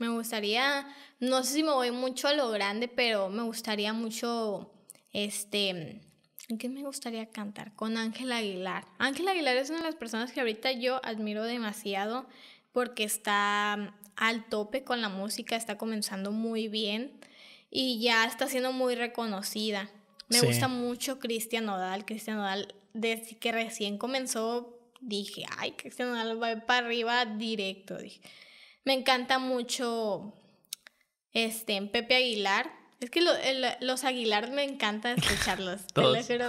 Me gustaría, no sé si me voy mucho a lo grande, pero me gustaría mucho, este, ¿qué me gustaría cantar? Con Ángel Aguilar. Ángel Aguilar es una de las personas que ahorita yo admiro demasiado porque está al tope con la música, está comenzando muy bien y ya está siendo muy reconocida. Me gusta mucho Cristian Nodal. Cristian Nodal, desde que recién comenzó, dije, ay, Cristian Nodal va para arriba directo. Dije. Me encanta mucho este, Pepe Aguilar. Es que los Aguilar me encanta escucharlos.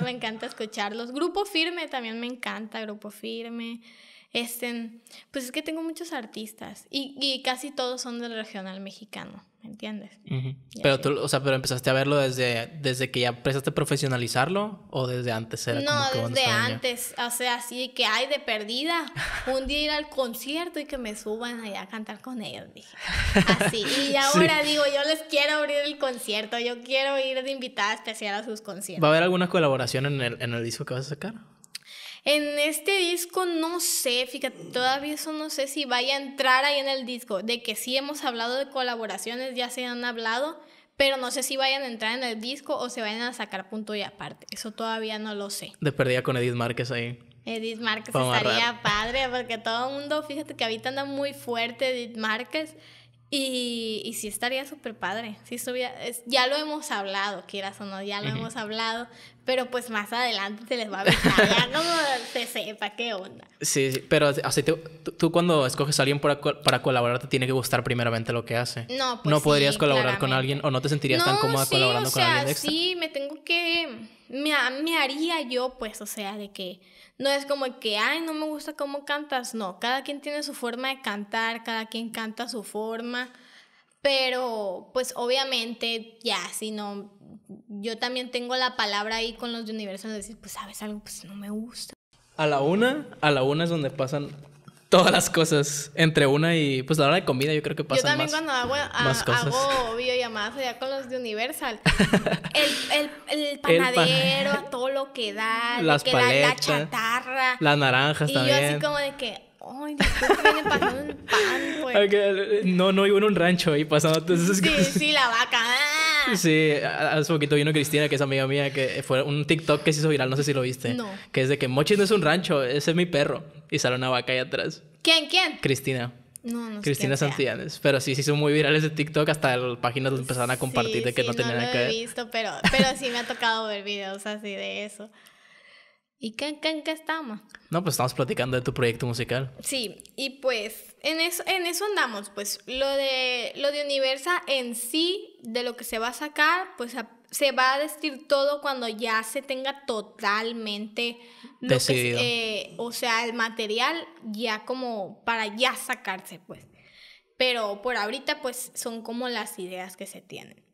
me encanta escucharlos. Grupo Firme también me encanta, Grupo Firme. Este, pues es que tengo muchos artistas y, casi todos son del regional mexicano, ¿me entiendes? Pero tú, o sea, pero empezaste a verlo desde, desde que ya empezaste a profesionalizarlo o desde antes era No, como desde antes, o sea, así que hay de perdida un día ir al concierto y que me suban allá a cantar con ellos, dije. Así, y ahora digo, yo les quiero abrir el concierto, yo quiero ir de invitada especial a sus conciertos. ¿Va a haber alguna colaboración en el, en el disco que vas a sacar? En este disco no sé, fíjate, todavía eso no sé si vaya a entrar ahí en el disco, de que sí hemos hablado de colaboraciones, ya se han hablado, pero no sé si vayan a entrar en el disco o se vayan a sacar punto y aparte, eso todavía no lo sé. De con Edith Márquez ahí. Edith Márquez estaría padre, porque todo el mundo, fíjate que ahorita anda muy fuerte Edith Márquez. Y, sí estaría súper padre. ya lo hemos hablado, quieras o no, ya lo hemos hablado. Pero pues más adelante se les va a ver. Ya se sepa qué onda. Sí, pero así tú, cuando escoges a alguien para, para, colaborar te tiene que gustar primeramente lo que hace. No, pues No podrías colaborar con alguien o no te sentirías tan cómoda colaborando con alguien Sí, me tengo que... Me, haría yo, pues, o sea, de que... No es como que, ay, no me gusta cómo cantas. No, cada quien tiene su forma de cantar, cada quien canta su forma. Pero, pues obviamente, ya, si no, yo también tengo la palabra ahí con los de Universal, de decir, pues sabes algo, pues no me gusta a la una, a la una es donde pasan todas las cosas. Entre una y, pues, la hora de comida yo creo que pasan Yo también cuando hago, a, cosas. hago videollamadas allá con los de Universal. El, panadero, todo lo que da. Las paletas, la, chatarra. Las naranjas y también. Y yo así como de que... Ay, después viene pasando un pan, pues? güey. No, no, iba en un rancho ahí pasando sí, Sí, la vaca. Sí, hace poquito vino Cristina, que es amiga mía, que fue un TikTok que se hizo viral, no sé si lo viste. No. Que es de que Mochi no es un rancho, ese es mi perro. Y sale una vaca ahí atrás. ¿Quién? ¿Quién? Cristina. No, no Cristina Santillanes. Pero sí, se hizo muy viral ese TikTok. Hasta las páginas lo empezaron a compartir de que no, tenían que ver. No lo he visto, pero, pero sí me ha tocado ver videos así de eso. ¿Y qué, en qué estamos? No, pues estamos platicando de tu proyecto musical. Sí, y pues en eso, en eso andamos. Pues lo de, lo de Universa en sí, de lo que se va a sacar, pues se va a decir todo cuando ya se tenga totalmente decidido. Eh, o sea, el material ya como para ya sacarse, pues. Pero por ahorita, pues son como las ideas que se tienen.